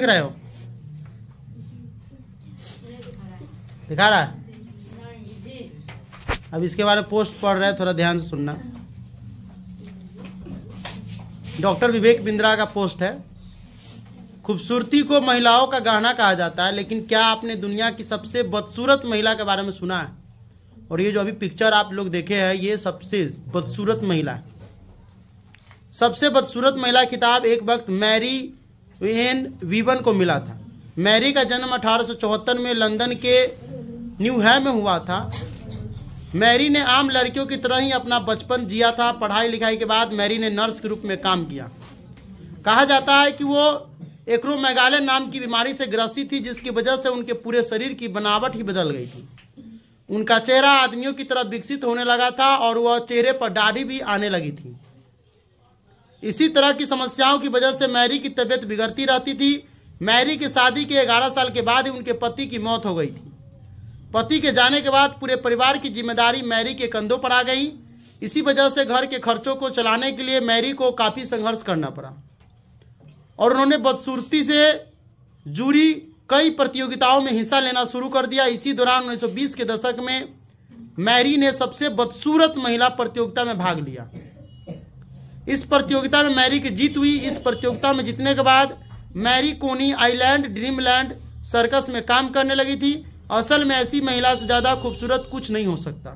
से रहे हो दिखा रहा है अब इसके बारे में पोस्ट पढ़ रहे हैं थोड़ा ध्यान से सुनना डॉक्टर विवेक बिंद्रा का पोस्ट है खूबसूरती को महिलाओं का गहना कहा जाता है लेकिन क्या आपने दुनिया की सबसे बदसूरत महिला के बारे में सुना है और ये जो अभी पिक्चर आप लोग देखे हैं ये सबसे बदसूरत महिला सबसे बदसूरत महिला किताब एक वक्त मैरी एन वीवन को मिला था मैरी का जन्म अठारह में लंदन के न्यू है में हुआ था मैरी ने आम लड़कियों की तरह ही अपना बचपन जिया था पढ़ाई लिखाई के बाद मैरी ने नर्स के रूप में काम किया कहा जाता है कि वो एक्रोमेगाले नाम की बीमारी से ग्रसित थी जिसकी वजह से उनके पूरे शरीर की बनावट ही बदल गई थी उनका चेहरा आदमियों की तरह विकसित होने लगा था और वह चेहरे पर दाढ़ी भी आने लगी थी इसी तरह की समस्याओं की वजह से मैरी की तबीयत बिगड़ती रहती थी मैरी की शादी के 11 साल के बाद ही उनके पति की मौत हो गई थी पति के जाने के बाद पूरे परिवार की जिम्मेदारी मैरी के कंधों पर आ गई इसी वजह से घर के खर्चों को चलाने के लिए मैरी को काफ़ी संघर्ष करना पड़ा और उन्होंने बदसूरती से जुड़ी कई प्रतियोगिताओं में हिस्सा लेना शुरू कर दिया इसी दौरान 1920 के दशक में मैरी ने सबसे बदसूरत महिला प्रतियोगिता में भाग लिया इस प्रतियोगिता में मैरी की जीत हुई इस प्रतियोगिता में जीतने के बाद मैरी कोनी आइलैंड ड्रीमलैंड सर्कस में काम करने लगी थी असल में ऐसी महिला से ज़्यादा खूबसूरत कुछ नहीं हो सकता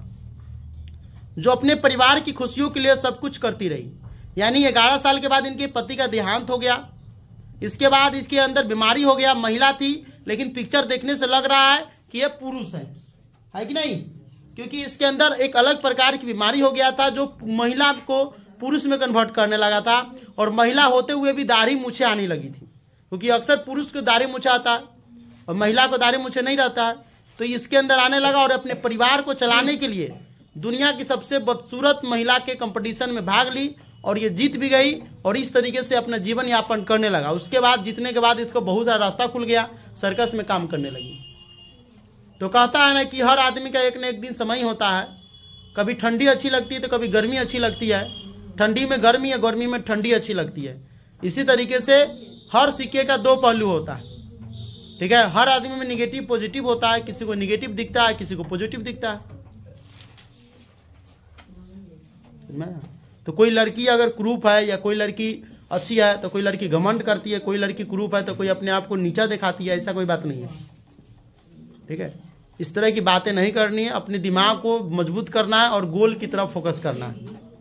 जो अपने परिवार की खुशियों के लिए सब कुछ करती रही यानी ग्यारह साल के बाद इनके पति का देहांत हो गया इसके बाद इसके अंदर बीमारी हो गया महिला थी लेकिन पिक्चर देखने से लग रहा है कि यह पुरुष है है कि नहीं क्योंकि इसके अंदर एक अलग प्रकार की बीमारी हो गया था जो महिला को पुरुष में कन्वर्ट करने लगा था और महिला होते हुए भी दाढ़ी मुछे आने लगी थी क्योंकि अक्सर पुरुष को दाढ़ी मुछा आता है और महिला को दाढ़ी मुछे नहीं रहता है तो इसके अंदर आने लगा और अपने परिवार को चलाने के लिए दुनिया की सबसे बदसूरत महिला के कंपटीशन में भाग ली और ये जीत भी गई और इस तरीके से अपना जीवन यापन करने लगा उसके बाद जीतने के बाद इसको बहुत सारा रास्ता खुल गया सर्कस में काम करने लगी तो कहता है ना कि हर आदमी का एक न एक दिन समय होता है कभी ठंडी अच्छी लगती है तो कभी गर्मी अच्छी लगती है ठंडी में गर्मी है गर्मी में ठंडी अच्छी लगती है इसी तरीके से हर सिक्के का दो पहलू होता है ठीक है हर आदमी में निगेटिव पॉजिटिव होता है किसी को निगेटिव दिखता है किसी को पॉजिटिव दिखता है तो कोई लड़की अगर क्रूप है या कोई लड़की अच्छी है तो कोई लड़की घमंड करती है कोई लड़की क्रूप है तो कोई अपने आप को नीचा दिखाती है ऐसा कोई बात नहीं है ठीक है इस तरह की बातें नहीं करनी है अपने दिमाग को मजबूत करना है और गोल की तरफ फोकस करना है